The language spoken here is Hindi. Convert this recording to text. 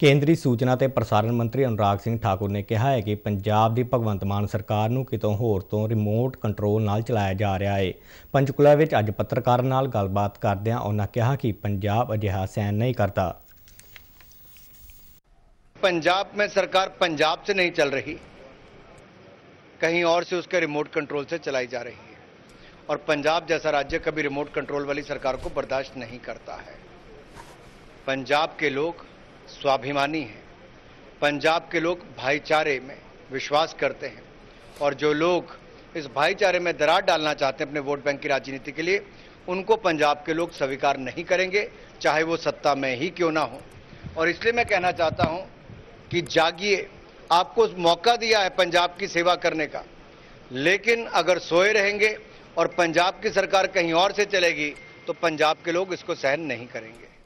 ਕੇਂਦਰੀ ਸੂਚਨਾ ਤੇ ਪ੍ਰਸਾਰਣ ਮੰਤਰੀ ਅਨੁਰਾਗ ਸਿੰਘ ਠਾਕੁਰ ਨੇ ਕਿਹਾ ਹੈ ਕਿ ਪੰਜਾਬ ਦੀ ਭਗਵੰਤ ਮਾਨ ਸਰਕਾਰ ਨੂੰ ਕਿਤੋਂ ਹੋਰ ਤੋਂ ਰਿਮੋਟ ਕੰਟਰੋਲ ਨਾਲ ਚਲਾਇਆ ਜਾ ਰਿਹਾ ਹੈ ਪੰਚਕੁਲਾ ਵਿੱਚ ਅੱਜ ਪੱਤਰਕਾਰਾਂ ਨਾਲ ਗੱਲਬਾਤ ਕਰਦਿਆਂ ਉਹਨਾਂ ਕਿਹਾ ਕਿ ਪੰਜਾਬ ਅਜਿਹਾ ਸਹਿਣ ਨਹੀਂ ਕਰਦਾ पंजाब में सरकार पंजाब से नहीं चल रही कहीं और से उसके रिमोट कंट्रोल से चलाई जा रही है और पंजाब जैसा राज्य कभी रिमोट कंट्रोल वाली सरकार को बर्दाश्त नहीं करता है पंजाब के लोग स्वाभिमानी हैं पंजाब के लोग भाईचारे में विश्वास करते हैं और जो लोग इस भाईचारे में दरार डालना चाहते हैं अपने वोट बैंक की राजनीति के लिए उनको पंजाब के लोग स्वीकार नहीं करेंगे चाहे वो सत्ता में ही क्यों ना हो और इसलिए मैं कहना चाहता हूं कि जागिए आपको मौका दिया है पंजाब की सेवा करने का लेकिन अगर सोए रहेंगे और पंजाब की सरकार कहीं और से चलेगी तो पंजाब के लोग इसको सहन नहीं करेंगे